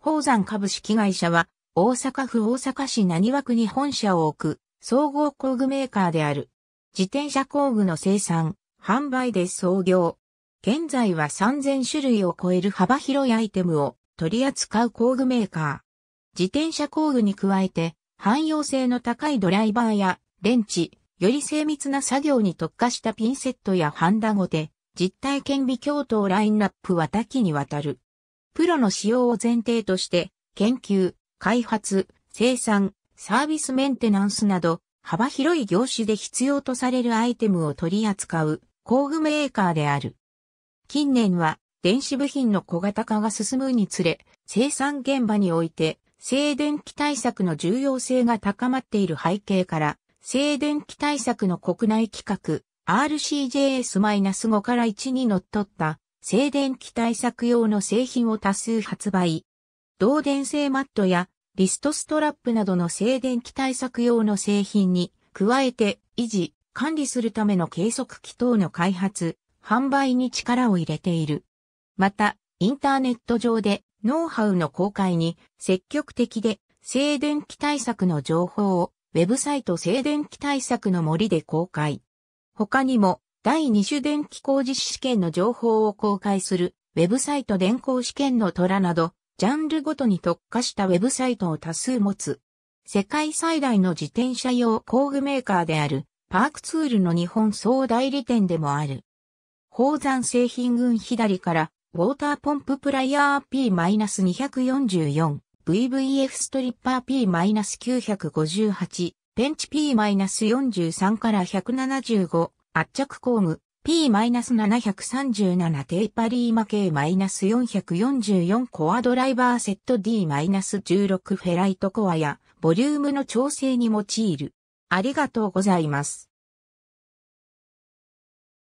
宝山株式会社は、大阪府大阪市何和区に本社を置く、総合工具メーカーである。自転車工具の生産、販売で創業。現在は3000種類を超える幅広いアイテムを取り扱う工具メーカー。自転車工具に加えて、汎用性の高いドライバーやレンチ、より精密な作業に特化したピンセットやハンダゴテ、実体顕微鏡等ラインナップは多岐にわたる。プロの使用を前提として、研究、開発、生産、サービスメンテナンスなど、幅広い業種で必要とされるアイテムを取り扱う工具メーカーである。近年は電子部品の小型化が進むにつれ、生産現場において静電気対策の重要性が高まっている背景から、静電気対策の国内規格 RCJS-5 から1に則っった静電気対策用の製品を多数発売。導電性マットやリストストラップなどの静電気対策用の製品に加えて維持、管理するための計測器等の開発、販売に力を入れている。また、インターネット上でノウハウの公開に積極的で静電気対策の情報をウェブサイト静電気対策の森で公開。他にも第2種電気工事士試験の情報を公開する、ウェブサイト電工試験の虎など、ジャンルごとに特化したウェブサイトを多数持つ。世界最大の自転車用工具メーカーである、パークツールの日本総代理店でもある。宝山製品群左から、ウォーターポンププライヤー P-244VVF ストリッパー P-958 ペンチ P-43 から175圧着工具 P-737 テーパリーマ系 -444 コアドライバーセット D-16 フェライトコアやボリュームの調整に用いる。ありがとうございます。